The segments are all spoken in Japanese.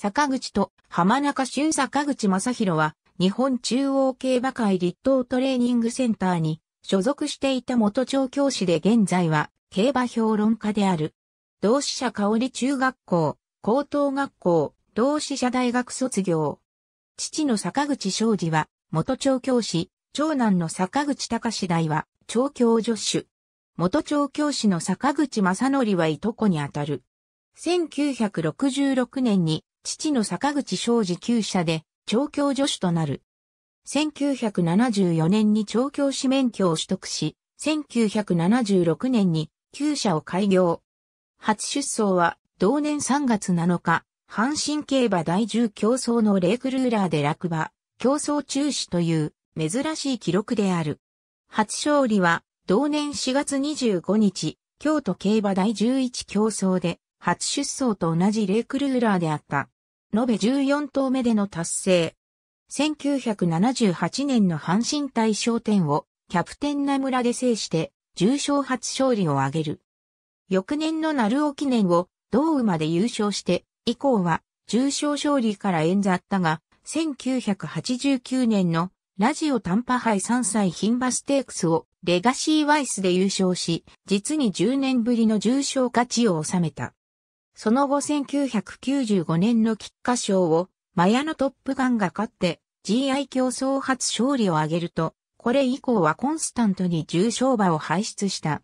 坂口と浜中俊坂口正宏は、日本中央競馬会立東トレーニングセンターに所属していた元調教師で現在は競馬評論家である。同志社香織中学校、高等学校、同志社大学卒業。父の坂口昌司は元調教師、長男の坂口隆大は調教助手。元調教師の坂口正則はいとこにあたる。1966年に父の坂口昌治旧社で調教助手となる。1974年に調教師免許を取得し、1976年に旧社を開業。初出走は同年3月7日、阪神競馬第10競争のレイクルーラーで落馬、競争中止という珍しい記録である。初勝利は同年4月25日、京都競馬第11競争で初出走と同じレイクルーラーであった。延べ14頭目での達成。1978年の阪神大賞典をキャプテン名村で制して重賞初勝利を挙げる。翌年の鳴尾記念を同馬で優勝して以降は重賞勝利から演座ったが1989年のラジオ短波杯3歳ン馬ステークスをレガシーワイスで優勝し、実に10年ぶりの重賞勝ちを収めた。その後1995年の菊花賞を、マヤのトップガンが勝って、GI 競争初勝利を挙げると、これ以降はコンスタントに重賞馬を輩出した。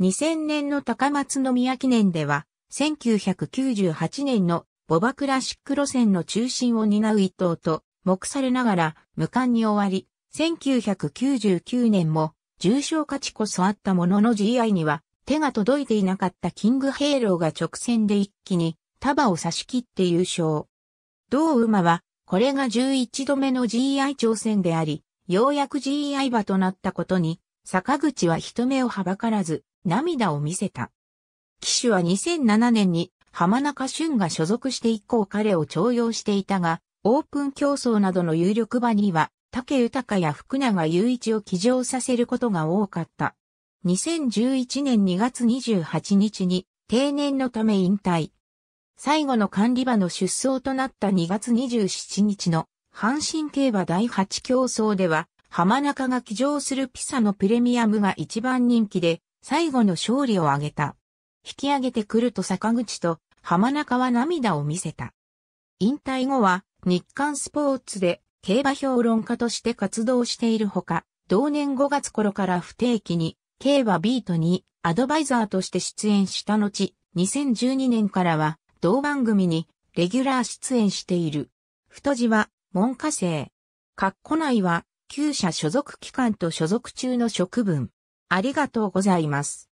2000年の高松宮記念では、1998年のボバクラシック路線の中心を担う一頭と、目されながら無冠に終わり、1999年も重賞価値こそあったものの GI には手が届いていなかったキングヘイローが直線で一気に束を差し切って優勝。同馬は、これが11度目の GI 挑戦であり、ようやく GI 馬となったことに、坂口は人目をはばからず、涙を見せた。騎手は2007年に浜中俊が所属して以降彼を徴用していたが、オープン競争などの有力馬には、竹豊や福永雄一を騎乗させることが多かった。2011年2月28日に定年のため引退。最後の管理場の出走となった2月27日の阪神競馬第8競争では、浜中が騎乗するピサのプレミアムが一番人気で、最後の勝利を挙げた。引き上げてくると坂口と浜中は涙を見せた。引退後は日刊スポーツで競馬評論家として活動しているほか、同年5月頃から不定期に K はビートにアドバイザーとして出演した後、2012年からは同番組にレギュラー出演している。太字は文科生。括弧内は旧社所属機関と所属中の職分。ありがとうございます。